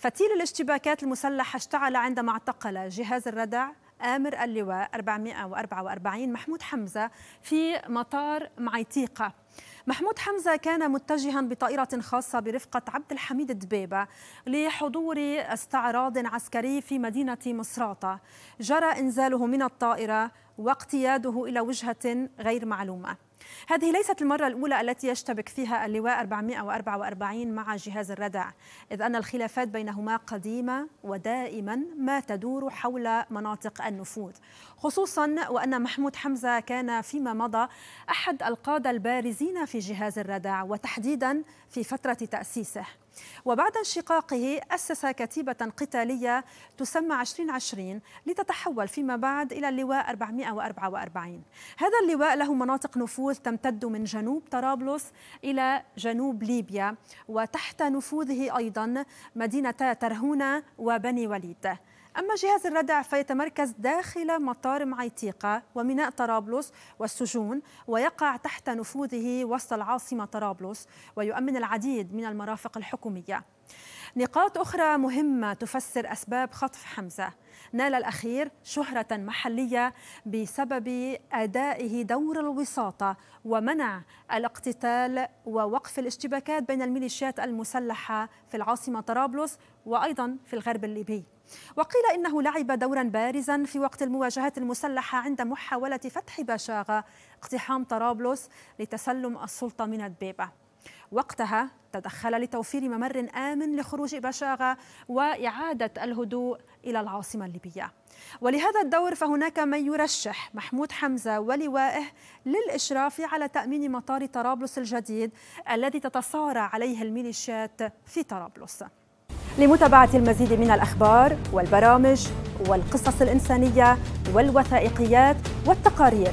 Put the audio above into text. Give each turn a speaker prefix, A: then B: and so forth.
A: فتيل الاشتباكات المسلحة اشتعل عندما اعتقل جهاز الردع آمر اللواء 444 محمود حمزة في مطار معيتيقة محمود حمزة كان متجها بطائرة خاصة برفقة عبد الحميد الدبيبة لحضور استعراض عسكري في مدينة مصراتة جرى إنزاله من الطائرة واقتياده إلى وجهة غير معلومة هذه ليست المرة الأولى التي يشتبك فيها اللواء 444 مع جهاز الردع إذ أن الخلافات بينهما قديمة ودائما ما تدور حول مناطق النفوذ خصوصا وأن محمود حمزة كان فيما مضى أحد القادة البارزين في جهاز الردع وتحديدا في فترة تأسيسه وبعد انشقاقه أسس كتيبة قتالية تسمى 2020 لتتحول فيما بعد إلى اللواء 444 هذا اللواء له مناطق نفوذ تمتد من جنوب طرابلس إلى جنوب ليبيا وتحت نفوذه أيضا مدينتا ترهونة وبني وليد أما جهاز الردع فيتمركز داخل مطار معيتيقة وميناء طرابلس والسجون ويقع تحت نفوذه وسط العاصمة طرابلس ويؤمن العديد من المرافق الحكومية نقاط أخرى مهمة تفسر أسباب خطف حمزة نال الأخير شهرة محلية بسبب أدائه دور الوساطة ومنع الاقتتال ووقف الاشتباكات بين الميليشيات المسلحة في العاصمة طرابلس وأيضا في الغرب الليبي وقيل إنه لعب دورا بارزا في وقت المواجهات المسلحة عند محاولة فتح باشاغة اقتحام طرابلس لتسلم السلطة من الدبيبة وقتها تدخل لتوفير ممر آمن لخروج بشاغة وإعادة الهدوء إلى العاصمة الليبية ولهذا الدور فهناك من يرشح محمود حمزة ولوائه للإشراف على تأمين مطار طرابلس الجديد الذي تتصارع عليه الميليشيات في طرابلس لمتابعة المزيد من الأخبار والبرامج والقصص الإنسانية والوثائقيات والتقارير